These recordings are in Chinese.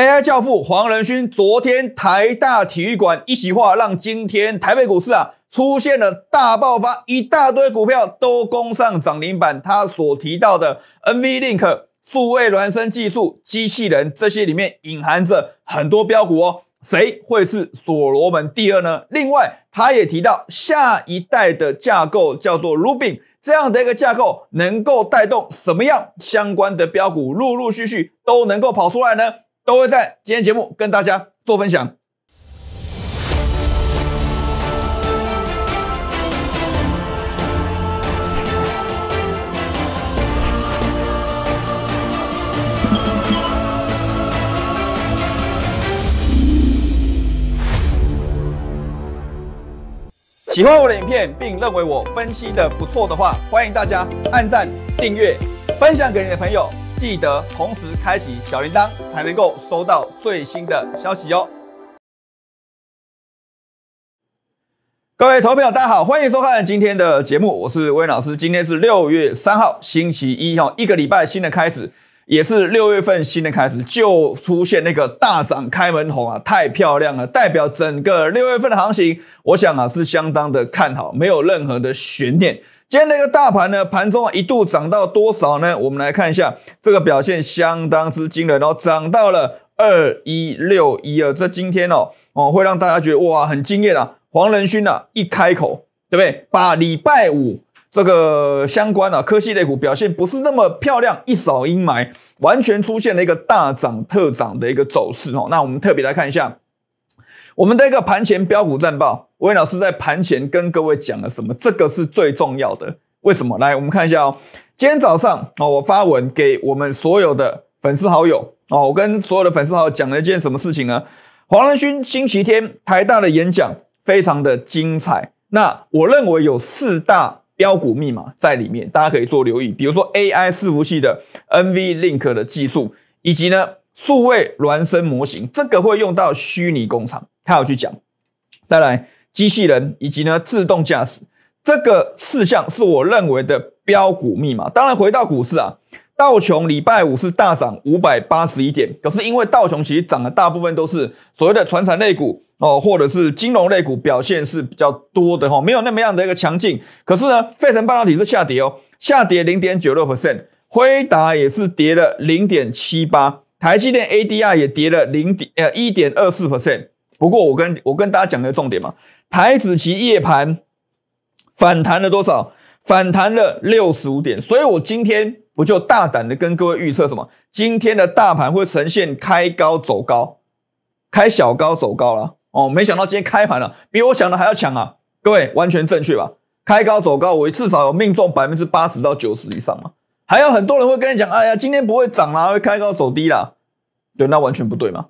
AI 教父黄仁勋昨天台大体育馆一席话，让今天台北股市啊出现了大爆发，一大堆股票都攻上涨停板。他所提到的 NVLink 数位孪生技术、机器人这些里面隐含着很多标股哦。谁会是所罗门第二呢？另外，他也提到下一代的架构叫做 Rubin，这样的一个架构能够带动什么样相关的标股，陆陆续续都能够跑出来呢？都会在今天节目跟大家做分享。喜欢我的影片，并认为我分析的不错的话，欢迎大家按赞、订阅、分享给你的朋友。记得同时开启小铃铛，才能够收到最新的消息哦。各位投资朋友，大家好，欢迎收看今天的节目，我是威老师。今天是六月三号，星期一哈，一个礼拜新的开始，也是六月份新的开始，就出现那个大涨开门红啊，太漂亮了，代表整个六月份的行情，我想啊是相当的看好，没有任何的悬念。今天那一个大盘呢，盘中一度涨到多少呢？我们来看一下，这个表现相当之惊人哦，涨到了二一六一二。这今天哦哦会让大家觉得哇，很惊艳啊！黄仁勋啊，一开口，对不对？把礼拜五这个相关的科技类股表现不是那么漂亮，一扫阴霾，完全出现了一个大涨特涨的一个走势哦。那我们特别来看一下。我们的一个盘前标股战报，吴老师在盘前跟各位讲了什么？这个是最重要的。为什么？来，我们看一下哦。今天早上哦，我发文给我们所有的粉丝好友哦，我跟所有的粉丝好友讲了一件什么事情呢？黄仁勋星期天台大的演讲非常的精彩。那我认为有四大标股密码在里面，大家可以做留意。比如说 AI 伺服器的 NV Link 的技术，以及呢数位孪生模型，这个会用到虚拟工厂。还要去讲，再来机器人以及呢自动驾驶这个事项是我认为的标股密码。当然回到股市啊，道琼礼拜五是大涨五百八十一点，可是因为道琼其实涨的大部分都是所谓的传产类股哦，或者是金融类股表现是比较多的哈，没有那么样的一个强劲。可是呢，费城半导体是下跌哦，下跌零点九六 percent，辉达也是跌了零点七八，台积电 ADR 也跌了零点呃一点二四 percent。不过我跟我跟大家讲个重点嘛，台子期夜盘反弹了多少？反弹了六十五点，所以我今天不就大胆的跟各位预测什么？今天的大盘会呈现开高走高，开小高走高了哦。没想到今天开盘了，比我想的还要强啊！各位完全正确吧？开高走高，我至少有命中百分之八十到九十以上嘛。还有很多人会跟你讲，哎呀，今天不会涨了，会开高走低啦。对，那完全不对嘛。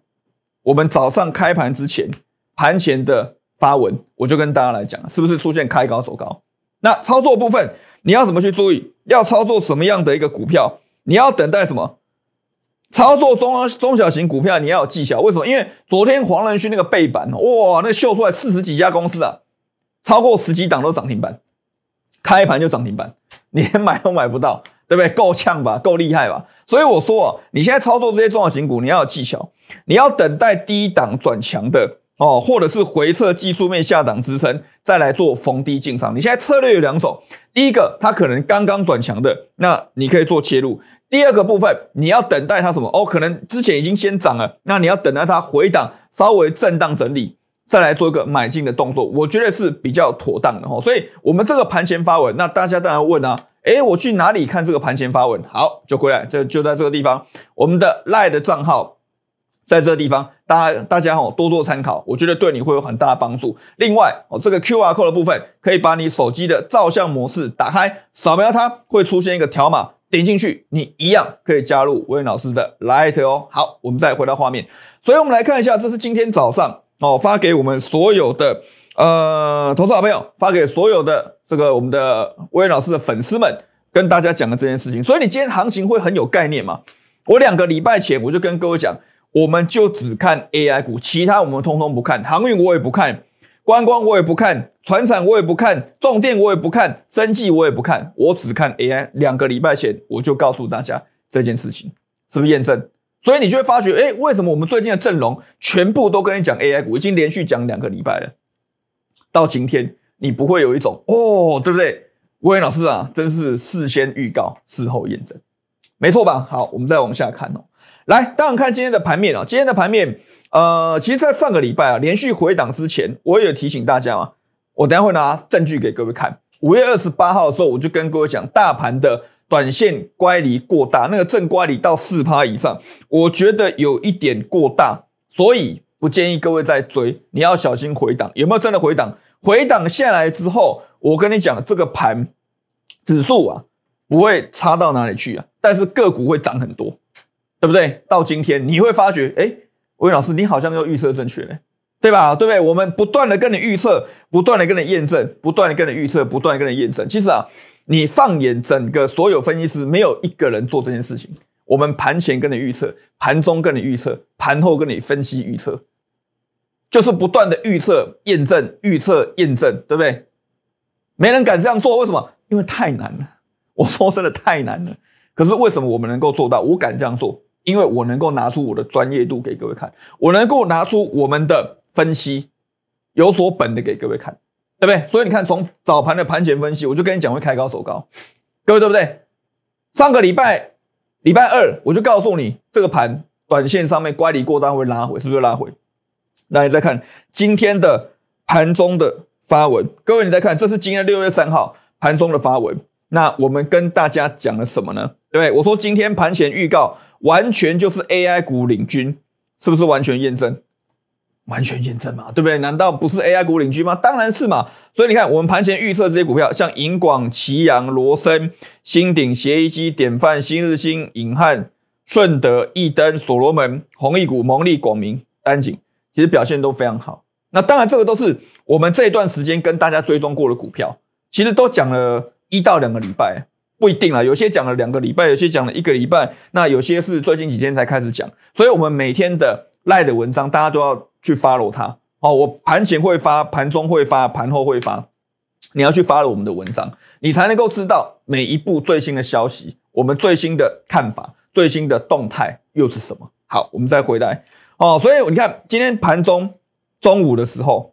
我们早上开盘之前，盘前的发文，我就跟大家来讲，是不是出现开高走高？那操作部分，你要怎么去注意？要操作什么样的一个股票？你要等待什么？操作中中小型股票，你要有技巧。为什么？因为昨天黄仁勋那个背板，哇，那秀出来四十几家公司啊，超过十几档都涨停板，开盘就涨停板，你连买都买不到。对不对？够呛吧，够厉害吧？所以我说啊，你现在操作这些重要型股，你要有技巧，你要等待低档转强的哦，或者是回撤技术面下档支撑，再来做逢低进场。你现在策略有两种，第一个它可能刚刚转强的，那你可以做切入；第二个部分你要等待它什么哦？可能之前已经先涨了，那你要等待它回档稍微震荡整理，再来做一个买进的动作，我觉得是比较妥当的哈。所以我们这个盘前发文，那大家当然问啊。哎，我去哪里看这个盘前发文？好，就回来，就就在这个地方，我们的 Lite 的账号，在这地方，大家大家哦多多参考，我觉得对你会有很大的帮助。另外，哦，这个 QR Code 的部分，可以把你手机的照相模式打开，扫描它会出现一个条码，点进去，你一样可以加入温老师的 l i t 哦。好，我们再回到画面，所以我们来看一下，这是今天早上哦发给我们所有的。呃，投资好朋友发给所有的这个我们的威远老师的粉丝们，跟大家讲的这件事情，所以你今天行情会很有概念嘛？我两个礼拜前我就跟各位讲，我们就只看 AI 股，其他我们通通不看，航运我也不看，观光我也不看，船产我也不看，重电我也不看，生计我也不看，我只看 AI。两个礼拜前我就告诉大家这件事情，是不是验证？所以你就会发觉，哎，为什么我们最近的阵容全部都跟你讲 AI 股，已经连续讲两个礼拜了？到今天，你不会有一种哦，对不对？吴岩老师啊，真是事先预告，事后验证，没错吧？好，我们再往下看哦。来，当然看今天的盘面啊，今天的盘面，呃，其实，在上个礼拜啊，连续回档之前，我有提醒大家啊，我等下会拿证据给各位看。五月二十八号的时候，我就跟各位讲，大盘的短线乖离过大，那个正乖离到四趴以上，我觉得有一点过大，所以。不建议各位再追，你要小心回档。有没有真的回档？回档下来之后，我跟你讲，这个盘指数啊不会差到哪里去啊，但是个股会涨很多，对不对？到今天你会发觉，哎，魏老师，你好像又预测正确呢，对吧？对不对？我们不断的跟你预测，不断的跟你验证，不断的跟你预测，不断跟你验证。其实啊，你放眼整个所有分析师，没有一个人做这件事情。我们盘前跟你预测，盘中跟你预测，盘后跟你分析预测。就是不断的预测、验证、预测、验证，对不对？没人敢这样做，为什么？因为太难了。我说真的，太难了。可是为什么我们能够做到？我敢这样做，因为我能够拿出我的专业度给各位看，我能够拿出我们的分析有所本的给各位看，对不对？所以你看，从早盘的盘前分析，我就跟你讲会开高走高，各位对不对？上个礼拜礼拜二，我就告诉你这个盘短线上面乖离过大会拉回，是不是拉回？那你再看今天的盘中的发文，各位你再看，这是今天六月三号盘中的发文。那我们跟大家讲了什么呢？对不对？我说今天盘前预告完全就是 AI 股领军，是不是完全验证？完全验证嘛，对不对？难道不是 AI 股领军吗？当然是嘛。所以你看，我们盘前预测这些股票，像银广、奇阳、罗森、新鼎、协议机、典范、新日新、银汉、顺德、易登、所罗门、红毅股、蒙利、广明、安景。其实表现都非常好。那当然，这个都是我们这一段时间跟大家追踪过的股票，其实都讲了一到两个礼拜，不一定啦。有些讲了两个礼拜，有些讲了一个礼拜，那有些是最近几天才开始讲。所以我们每天的赖的文章，大家都要去 follow 它哦。我盘前会发，盘中会发，盘后会发。你要去 follow 我们的文章，你才能够知道每一步最新的消息，我们最新的看法，最新的动态又是什么。好，我们再回来。哦，所以你看，今天盘中中午的时候，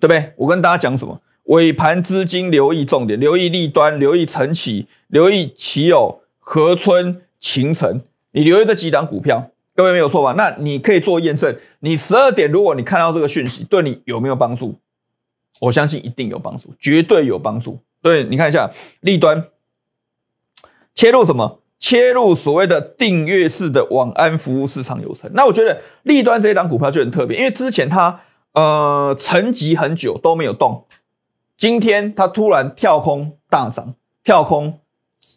对不对？我跟大家讲什么？尾盘资金留意重点，留意利端，留意晨起，留意奇友、河春、秦城，你留意这几档股票，各位没有错吧？那你可以做验证。你十二点，如果你看到这个讯息，对你有没有帮助？我相信一定有帮助，绝对有帮助。对，你看一下利端切入什么？切入所谓的订阅式的网安服务市场流程，那我觉得立端这一档股票就很特别，因为之前它呃沉寂很久都没有动，今天它突然跳空大涨，跳空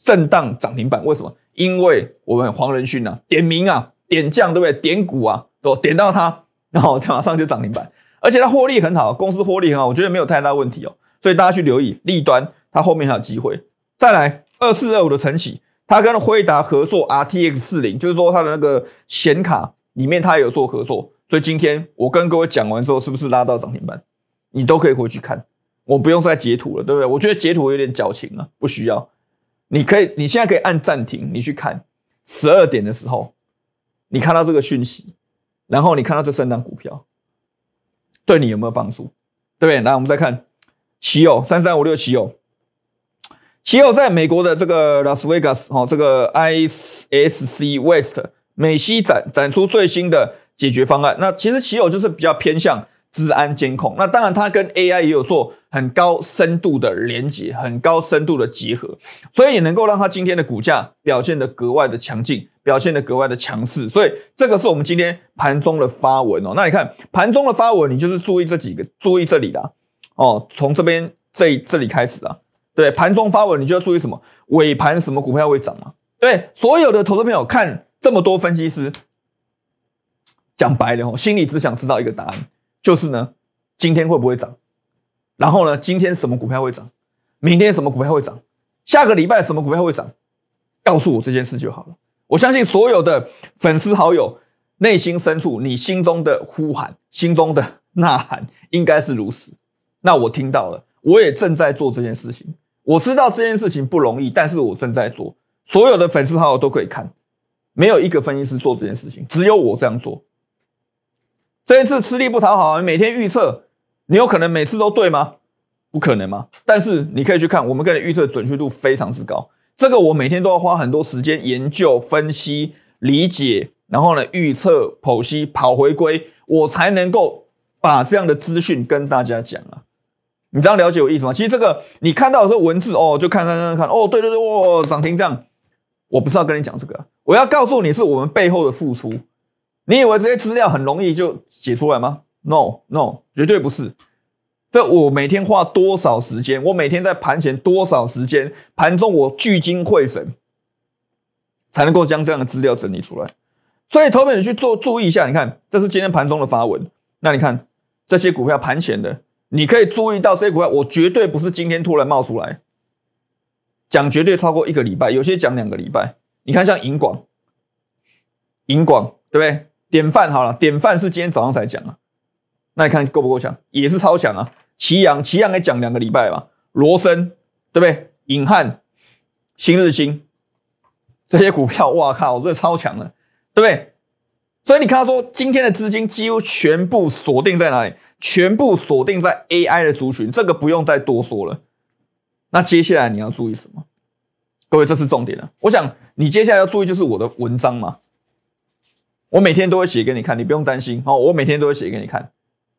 震荡涨停板，为什么？因为我们黄仁勋呐点名啊点将对不对？点股啊都点到它，然后马上就涨停板，而且它获利很好，公司获利很好，我觉得没有太大问题哦，所以大家去留意立端，它后面还有机会。再来二四二五的晨起。他跟惠达合作 R T X 四零，就是说他的那个显卡里面他有做合作，所以今天我跟各位讲完之后，是不是拉到涨停板？你都可以回去看，我不用再截图了，对不对？我觉得截图有点矫情了，不需要。你可以你现在可以按暂停，你去看十二点的时候，你看到这个讯息，然后你看到这三张股票，对你有没有帮助？对不对？来，我们再看奇友三三五六奇友。奇偶在美国的这个 Las Vegas 哈，这个 I S C West 美西展展出最新的解决方案。那其实奇偶就是比较偏向治安监控，那当然它跟 A I 也有做很高深度的连接，很高深度的结合，所以也能够让它今天的股价表现得格外的强劲，表现得格外的强势。所以这个是我们今天盘中的发文哦。那你看盘中的发文，你就是注意这几个，注意这里的哦，从这边这这里开始啊。对盘中发文，你就要注意什么？尾盘什么股票会涨嘛？对所有的投资朋友，看这么多分析师讲白了，心里只想知道一个答案，就是呢，今天会不会涨？然后呢，今天什么股票会涨？明天什么股票会涨？下个礼拜什么股票会涨？告诉我这件事就好了。我相信所有的粉丝好友内心深处，你心中的呼喊，心中的呐喊，应该是如此。那我听到了，我也正在做这件事情。我知道这件事情不容易，但是我正在做，所有的粉丝好友都可以看，没有一个分析师做这件事情，只有我这样做。这一次吃力不讨好啊！每天预测，你有可能每次都对吗？不可能吗？但是你可以去看，我们跟你预测准确度非常之高。这个我每天都要花很多时间研究、分析、理解，然后呢预测、剖析、跑回归，我才能够把这样的资讯跟大家讲啊。你这样了解有意思吗？其实这个你看到的时候文字哦，就看看看看哦，对对对哦，涨停这样。我不是要跟你讲这个，我要告诉你是我们背后的付出。你以为这些资料很容易就写出来吗？No No，绝对不是。这我每天花多少时间？我每天在盘前多少时间？盘中我聚精会神，才能够将这样的资料整理出来。所以投资者去做注意一下，你看这是今天盘中的发文，那你看这些股票盘前的。你可以注意到这些股票，我绝对不是今天突然冒出来。讲绝对超过一个礼拜，有些讲两个礼拜。你看，像银广、银广，对不对？典范好了，典范是今天早上才讲啊。那你看够不够强？也是超强啊！奇阳、奇阳也讲两个礼拜吧。罗森，对不对？尹汉、新日新这些股票，哇靠，我真的超强了，对不对？所以你看，说今天的资金几乎全部锁定在哪里？全部锁定在 AI 的族群，这个不用再多说了。那接下来你要注意什么？各位，这是重点了。我想你接下来要注意就是我的文章嘛。我每天都会写给你看，你不用担心哦。我每天都会写给你看。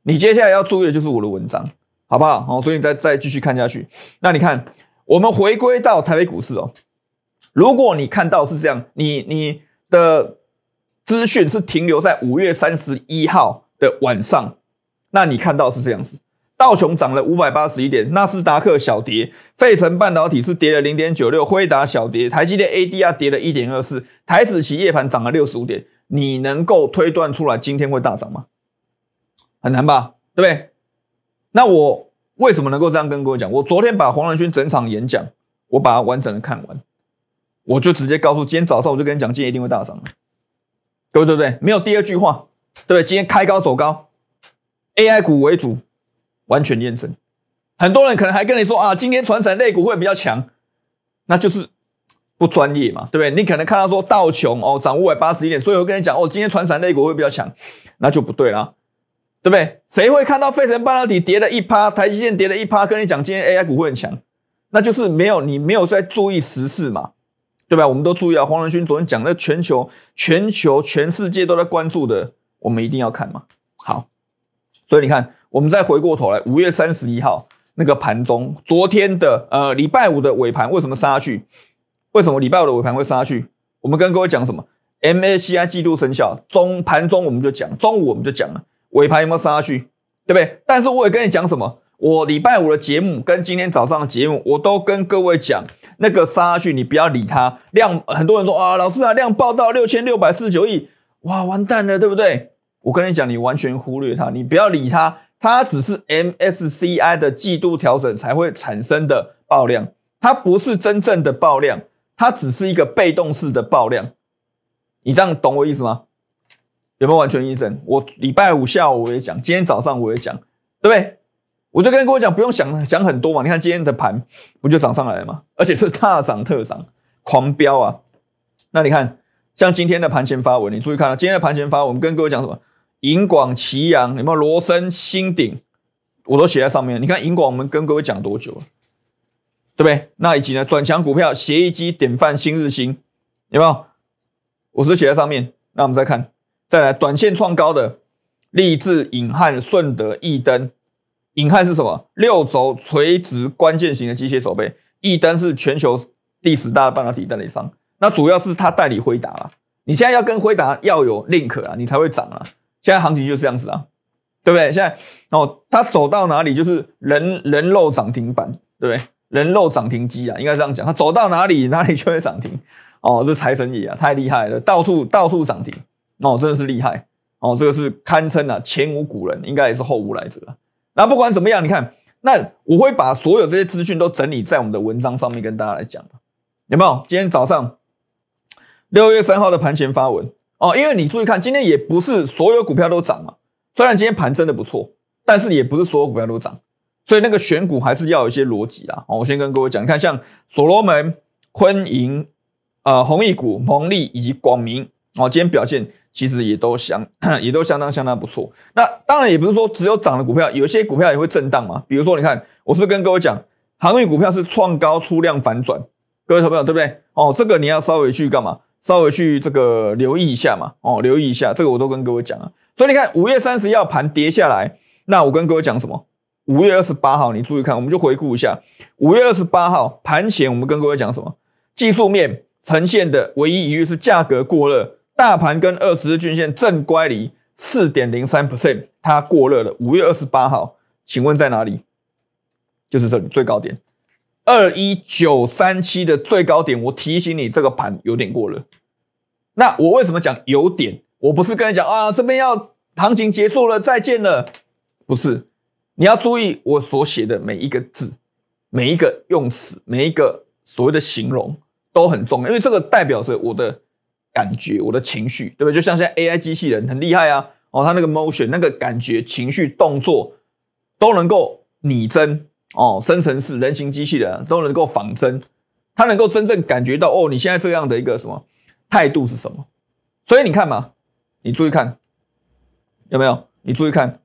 你接下来要注意的就是我的文章，好不好？好，所以你再再继续看下去。那你看，我们回归到台北股市哦。如果你看到是这样，你你的资讯是停留在五月三十一号的晚上。那你看到是这样子，道琼涨了五百八十一点，纳斯达克小跌，费城半导体是跌了零点九六，辉达小跌，台积电 ADR 跌了一点二四，台积企业盘涨了六十五点，你能够推断出来今天会大涨吗？很难吧，对不对？那我为什么能够这样跟各位讲？我昨天把黄仁勋整场演讲，我把它完整的看完，我就直接告诉今天早上我就跟你讲，今天一定会大涨，对不对？没有第二句话，对不对？今天开高走高。AI 股为主，完全验证。很多人可能还跟你说啊，今天传产类股会比较强，那就是不专业嘛，对不对？你可能看到说道琼哦涨五百八十一点，所以我跟你讲哦，今天传产类股会比较强，那就不对啦，对不对？谁会看到费城半导体跌了一趴，台积电跌了一趴，跟你讲今天 AI 股会很强，那就是没有你没有在注意时事嘛，对吧？我们都注意啊，黄仁勋昨天讲的全球全球全世界都在关注的，我们一定要看嘛。所以你看，我们再回过头来，五月三十一号那个盘中，昨天的呃礼拜五的尾盘为什么杀去？为什么礼拜五的尾盘会杀去？我们跟各位讲什么？MACI 季度生效，中盘中我们就讲，中午我们就讲了，尾盘有没有杀下去？对不对？但是我也跟你讲什么？我礼拜五的节目跟今天早上的节目，我都跟各位讲，那个杀下去你不要理它，量，很多人说啊，老师啊，量爆到六千六百四十九亿，哇，完蛋了，对不对？我跟你讲，你完全忽略它，你不要理它，它只是 MSCI 的季度调整才会产生的爆量，它不是真正的爆量，它只是一个被动式的爆量。你这样懂我意思吗？有没有完全印证？我礼拜五下午我也讲，今天早上我也讲，对不对？我就跟各位讲，不用想想很多嘛。你看今天的盘不就涨上来了吗？而且是大涨特涨，狂飙啊！那你看，像今天的盘前发文，你注意看啊，今天的盘前发文，跟各位讲什么？银广齐扬有没有？罗森新鼎，我都写在上面。你看银广，我们跟各位讲多久了？对不对？那以及呢？转强股票协议机典范新日新，有没有？我都写在上面。那我们再看，再来短线创高的立志、引汉、顺德、易登。引汉是什么？六轴垂直关键型的机械手背。易登是全球第十大半导体代理商。那主要是他代理辉达了。你现在要跟辉达要有 n 可啊，你才会涨啊。现在行情就这样子啊，对不对？现在哦，他走到哪里就是人人肉涨停板，对不对？人肉涨停机啊，应该这样讲，他走到哪里哪里就会涨停。哦，这财神爷啊，太厉害了，到处到处涨停，哦，真的是厉害哦，这个是堪称啊前无古人，应该也是后无来者。那不管怎么样，你看，那我会把所有这些资讯都整理在我们的文章上面跟大家来讲有没有？今天早上六月三号的盘前发文。哦，因为你注意看，今天也不是所有股票都涨嘛。虽然今天盘真的不错，但是也不是所有股票都涨，所以那个选股还是要有一些逻辑啦。哦，我先跟各位讲，你看像所罗门、昆银、呃、红一股、蒙利以及广明，哦，今天表现其实也都相 也都相当相当不错。那当然也不是说只有涨的股票，有些股票也会震荡嘛。比如说，你看，我是跟各位讲，航运股票是创高出量反转，各位同朋友对不对？哦，这个你要稍微去干嘛？稍微去这个留意一下嘛，哦，留意一下，这个我都跟各位讲啊。所以你看，五月三十要盘跌下来，那我跟各位讲什么？五月二十八号，你注意看，我们就回顾一下。五月二十八号盘前，我们跟各位讲什么？技术面呈现的唯一疑虑是价格过热，大盘跟二十日均线正乖离四点零三 percent，它过热了。五月二十八号，请问在哪里？就是这里最高点。二一九三七的最高点，我提醒你，这个盘有点过了。那我为什么讲有点？我不是跟你讲啊，这边要行情结束了，再见了，不是？你要注意我所写的每一个字，每一个用词，每一个所谓的形容都很重要，因为这个代表着我的感觉，我的情绪，对不对？就像现在 A I 机器人很厉害啊，哦，它那个 motion 那个感觉、情绪、动作都能够拟真。哦，生成式人形机器人都能够仿真，它能够真正感觉到哦，你现在这样的一个什么态度是什么？所以你看嘛，你注意看有没有？你注意看，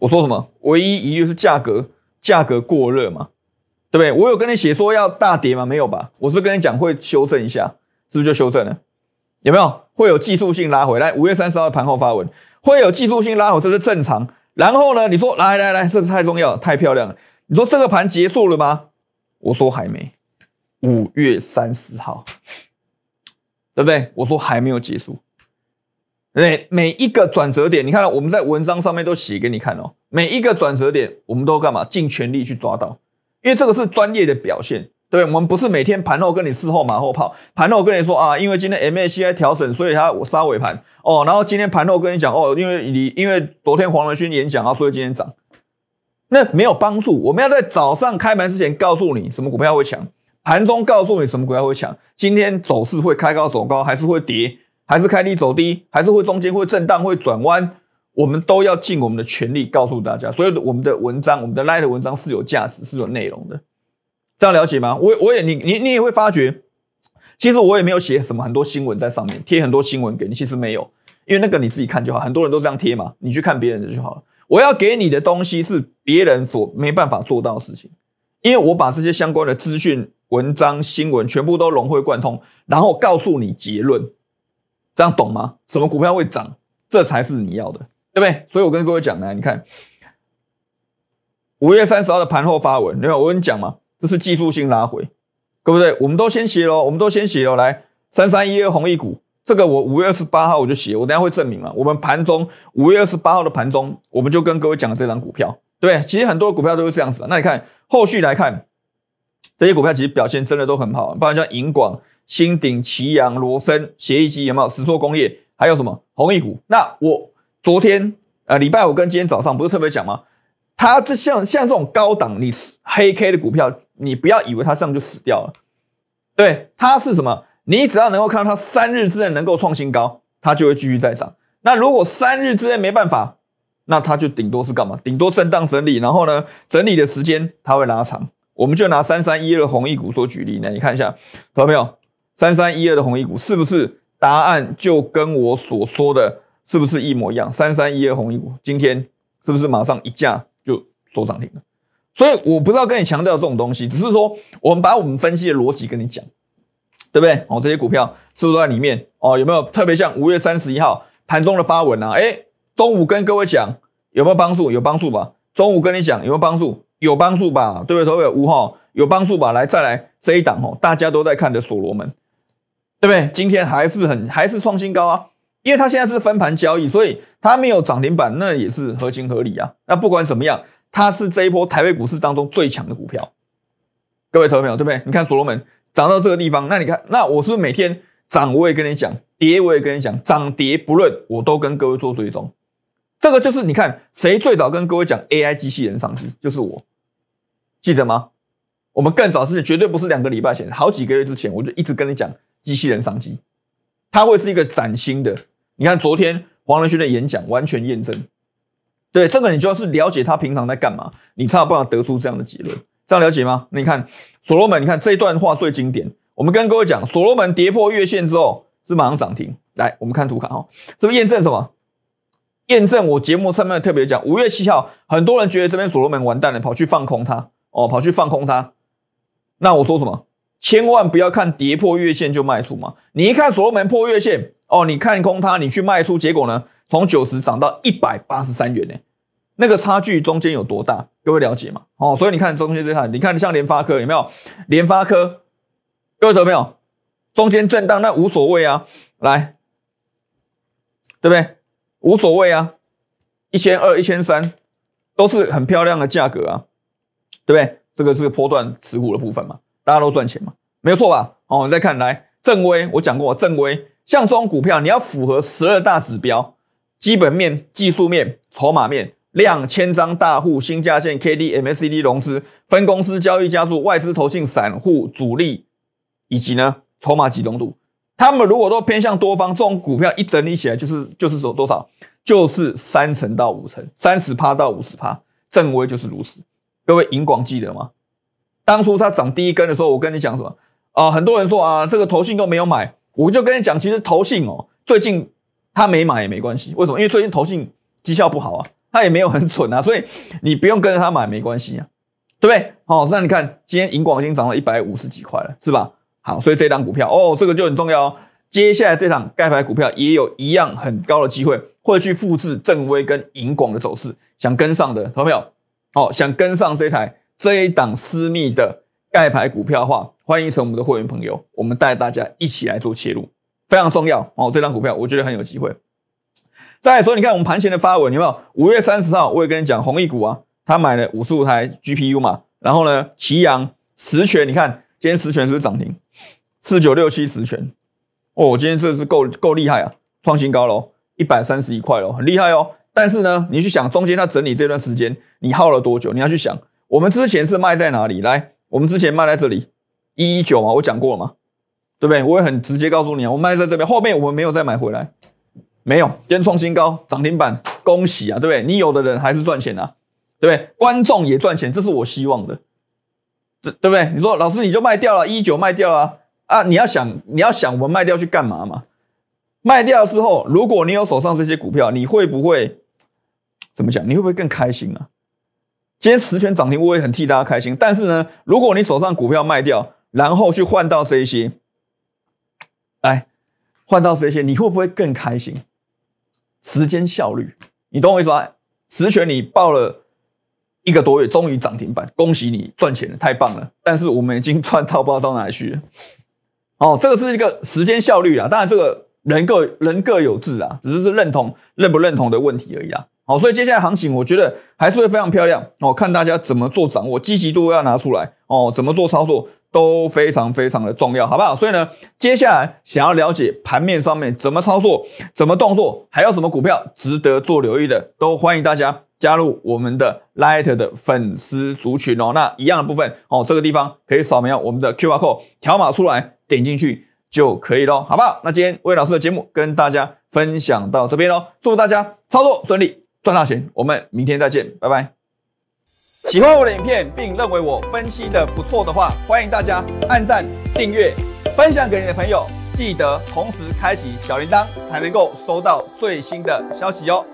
我说什么？唯一疑虑是价格，价格过热嘛，对不对？我有跟你写说要大跌吗？没有吧？我是跟你讲会修正一下，是不是就修正了？有没有会有技术性拉回来？五月三十号盘后发文会有技术性拉回，这是正常。然后呢？你说来来来，是不是太重要、太漂亮？了？你说这个盘结束了吗？我说还没，五月三十号，对不对？我说还没有结束。每每一个转折点，你看我们在文章上面都写给你看哦。每一个转折点，我们都干嘛？尽全力去抓到，因为这个是专业的表现。对，我们不是每天盘后跟你事后马后炮，盘后跟你说啊，因为今天 m a c i 调整，所以它杀尾盘哦。然后今天盘后跟你讲哦，因为你因为昨天黄仁勋演讲啊，所以今天涨，那没有帮助。我们要在早上开盘之前告诉你什么股票会强，盘中告诉你什么股票会强，今天走势会开高走高还是会跌，还是开低走低，还是会中间会震荡会转弯，我们都要尽我们的全力告诉大家。所以我们的文章，我们的 live 文章是有价值是有内容的。这样了解吗？我我也你你你也会发觉，其实我也没有写什么很多新闻在上面贴很多新闻给你，其实没有，因为那个你自己看就好。很多人都这样贴嘛，你去看别人的就好了。我要给你的东西是别人所没办法做到的事情，因为我把这些相关的资讯、文章、新闻全部都融会贯通，然后告诉你结论，这样懂吗？什么股票会涨？这才是你要的，对不对？所以我跟各位讲呢，你看五月三十号的盘后发文，对吧？我跟你讲嘛。这是技术性拉回，对不对？我们都先写喽，我们都先写喽。来，三三一二红一股，这个我五月二十八号我就写，我等下会证明了。我们盘中五月二十八号的盘中，我们就跟各位讲这张股票，对其实很多股票都是这样子。那你看后续来看，这些股票其实表现真的都很好，包括像银广、新鼎、奇阳、罗森、协议机有没有？石塑工业还有什么红一股？那我昨天呃礼拜五跟今天早上不是特别讲吗？它这像像这种高档你黑 K 的股票。你不要以为它这样就死掉了，对它是什么？你只要能够看到它三日之内能够创新高，它就会继续再涨。那如果三日之内没办法，那它就顶多是干嘛？顶多震荡整理，然后呢，整理的时间它会拉长。我们就拿三三一二红一股做举例那你看一下，看到没有？三三一二的红一股是不是答案就跟我所说的是不是一模一样？三三一二红一股今天是不是马上一价就收涨停了？所以我不知道跟你强调这种东西，只是说我们把我们分析的逻辑跟你讲，对不对？哦，这些股票是不是都在里面？哦，有没有特别像五月三十一号盘中的发文啊？哎，中午跟各位讲有没有帮助？有帮助吧。中午跟你讲有没有帮助？有帮助吧。对不对？对不五号有帮助吧？来再来这一档哦，大家都在看的所罗门，对不对？今天还是很还是创新高啊，因为它现在是分盘交易，所以它没有涨停板，那也是合情合理啊。那不管怎么样。它是这一波台北股市当中最强的股票，各位投资朋友，对不对？你看所罗门涨到这个地方，那你看，那我是不是每天涨我也跟你讲，跌我也跟你讲，涨跌不论，我都跟各位做追踪。这个就是你看谁最早跟各位讲 AI 机器人上机，就是我，记得吗？我们更早是绝对不是两个礼拜前，好几个月之前我就一直跟你讲机器人商机，它会是一个崭新的。你看昨天黄仁勋的演讲，完全验证。对，这个你就要是了解他平常在干嘛，你才有办法得出这样的结论。这样了解吗？你看所罗门，你看这一段话最经典。我们跟各位讲，所罗门跌破月线之后是马上涨停。来，我们看图卡哦，这个验证什么？验证我节目上面特别讲，五月七号，很多人觉得这边所罗门完蛋了，跑去放空它，哦，跑去放空它。那我说什么？千万不要看跌破月线就卖出嘛。你一看所罗门破月线，哦，你看空它，你去卖出，结果呢？从九十涨到一百八十三元呢，那个差距中间有多大？各位了解吗？哦，所以你看中间这一块，你看像联发科有没有？联发科各位有没有？中间震荡那无所谓啊，来，对不对？无所谓啊，一千二、一千三都是很漂亮的价格啊，对不对？这个是波段持股的部分嘛，大家都赚钱嘛，没有错吧？哦，再看来正威，我讲过正威像这种股票，你要符合十二大指标。基本面、技术面、筹码面、量、千张大户、新加线、K D M S C D 融资、分公司交易加速、外资投信、散户、主力，以及呢筹码集中度，他们如果都偏向多方，这种股票一整理起来就是就是走多少，就是三成到五成，三十趴到五十趴，正威就是如此。各位银广记得吗？当初它涨第一根的时候，我跟你讲什么？啊，很多人说啊，这个投信都没有买，我就跟你讲，其实投信哦，最近。他没买也没关系，为什么？因为最近投信绩效不好啊，他也没有很蠢啊，所以你不用跟着他买没关系啊，对不对？好，那你看今天银广经涨了一百五十几块了，是吧？好，所以这张股票哦，这个就很重要哦。接下来这场盖牌股票也有一样很高的机会，会去复制正威跟银广的走势，想跟上的投没哦，想跟上这台这一档私密的盖牌股票的话，欢迎成为我们的会员朋友，我们带大家一起来做切入。非常重要哦，这张股票，我觉得很有机会。再说，你看我们盘前的发文有没有？五月三十号，我也跟你讲，红毅股啊，他买了五十五台 GPU 嘛。然后呢，齐阳十全，你看今天十全是不是涨停？四九六七十全哦，今天这是够够厉害啊，创新高喽，一百三十一块哦，很厉害哦。但是呢，你去想中间它整理这段时间，你耗了多久？你要去想，我们之前是卖在哪里？来，我们之前卖在这里一一九嘛，我讲过了对不对？我也很直接告诉你啊，我卖在这边，后面我们没有再买回来，没有。今天创新高，涨停板，恭喜啊，对不对？你有的人还是赚钱啊，对不对？观众也赚钱，这是我希望的，对对不对？你说老师你就卖掉了一九卖掉啊啊！你要想你要想我们卖掉去干嘛嘛？卖掉之后，如果你有手上这些股票，你会不会怎么讲？你会不会更开心啊？今天十全涨停，我也很替大家开心。但是呢，如果你手上股票卖掉，然后去换到这些。来换到这些，你会不会更开心？时间效率，你懂我意思吧？实权你报了一个多月，终于涨停板，恭喜你赚钱了，太棒了！但是我们已经赚到不知道到哪去了。哦，这个是一个时间效率啊，当然这个人各人各有志啊，只是是认同认不认同的问题而已啊。好，所以接下来行情我觉得还是会非常漂亮。哦。看大家怎么做掌握，积极度要拿出来哦，怎么做操作？都非常非常的重要，好不好？所以呢，接下来想要了解盘面上面怎么操作、怎么动作，还有什么股票值得做留意的，都欢迎大家加入我们的 Light 的粉丝族群哦。那一样的部分哦，这个地方可以扫描我们的 QR code 条码出来，点进去就可以咯，好不好？那今天魏老师的节目跟大家分享到这边喽，祝大家操作顺利，赚大钱。我们明天再见，拜拜。喜欢我的影片，并认为我分析的不错的话，欢迎大家按赞、订阅、分享给你的朋友，记得同时开启小铃铛，才能够收到最新的消息哟。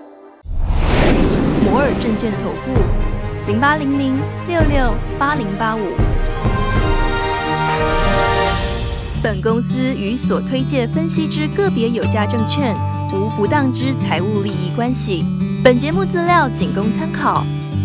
摩尔证券投顾零八零零六六八零八五。本公司与所推介分析之个别有价证券无不当之财务利益关系。本节目资料仅供参考。